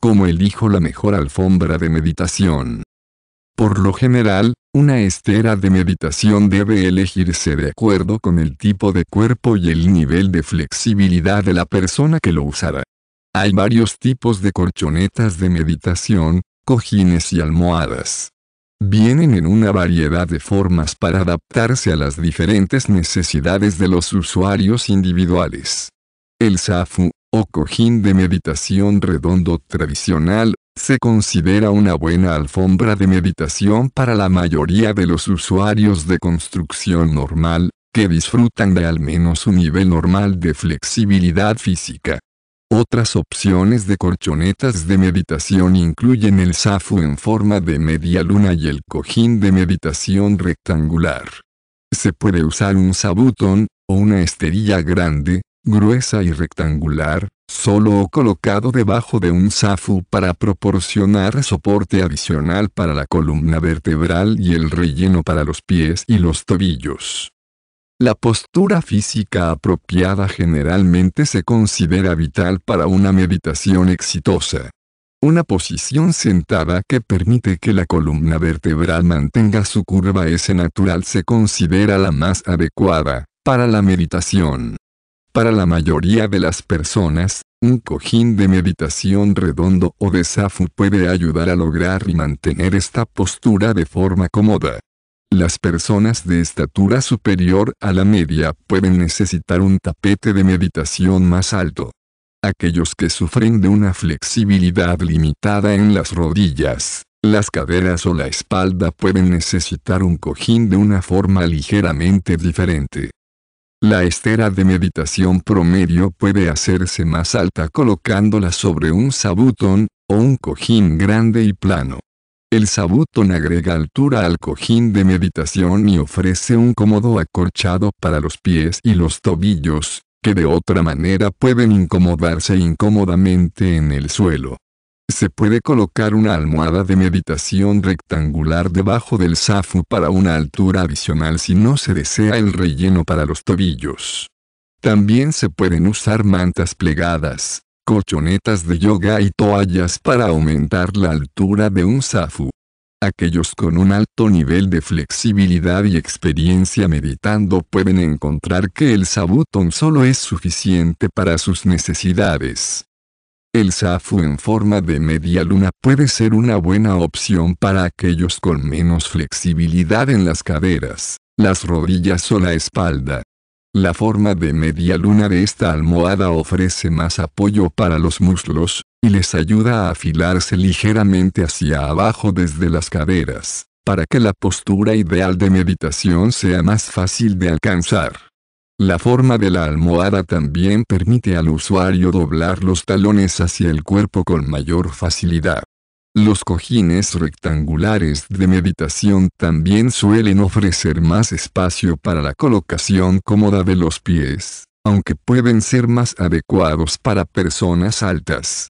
como elijo la mejor alfombra de meditación. Por lo general, una estera de meditación debe elegirse de acuerdo con el tipo de cuerpo y el nivel de flexibilidad de la persona que lo usará. Hay varios tipos de corchonetas de meditación, cojines y almohadas. Vienen en una variedad de formas para adaptarse a las diferentes necesidades de los usuarios individuales. El SAFU o cojín de meditación redondo tradicional, se considera una buena alfombra de meditación para la mayoría de los usuarios de construcción normal, que disfrutan de al menos un nivel normal de flexibilidad física. Otras opciones de corchonetas de meditación incluyen el zafu en forma de media luna y el cojín de meditación rectangular. Se puede usar un sabutón, o una esterilla grande, gruesa y rectangular, solo o colocado debajo de un zafu para proporcionar soporte adicional para la columna vertebral y el relleno para los pies y los tobillos. La postura física apropiada generalmente se considera vital para una meditación exitosa. Una posición sentada que permite que la columna vertebral mantenga su curva S natural se considera la más adecuada para la meditación para la mayoría de las personas, un cojín de meditación redondo o de zafu puede ayudar a lograr y mantener esta postura de forma cómoda. Las personas de estatura superior a la media pueden necesitar un tapete de meditación más alto. Aquellos que sufren de una flexibilidad limitada en las rodillas, las caderas o la espalda pueden necesitar un cojín de una forma ligeramente diferente. La estera de meditación promedio puede hacerse más alta colocándola sobre un sabutón, o un cojín grande y plano. El sabutón agrega altura al cojín de meditación y ofrece un cómodo acorchado para los pies y los tobillos, que de otra manera pueden incomodarse incómodamente en el suelo. Se puede colocar una almohada de meditación rectangular debajo del zafu para una altura adicional si no se desea el relleno para los tobillos. También se pueden usar mantas plegadas, colchonetas de yoga y toallas para aumentar la altura de un zafu. Aquellos con un alto nivel de flexibilidad y experiencia meditando pueden encontrar que el sabutón solo es suficiente para sus necesidades. El zafu en forma de media luna puede ser una buena opción para aquellos con menos flexibilidad en las caderas, las rodillas o la espalda. La forma de media luna de esta almohada ofrece más apoyo para los muslos, y les ayuda a afilarse ligeramente hacia abajo desde las caderas, para que la postura ideal de meditación sea más fácil de alcanzar. La forma de la almohada también permite al usuario doblar los talones hacia el cuerpo con mayor facilidad. Los cojines rectangulares de meditación también suelen ofrecer más espacio para la colocación cómoda de los pies, aunque pueden ser más adecuados para personas altas.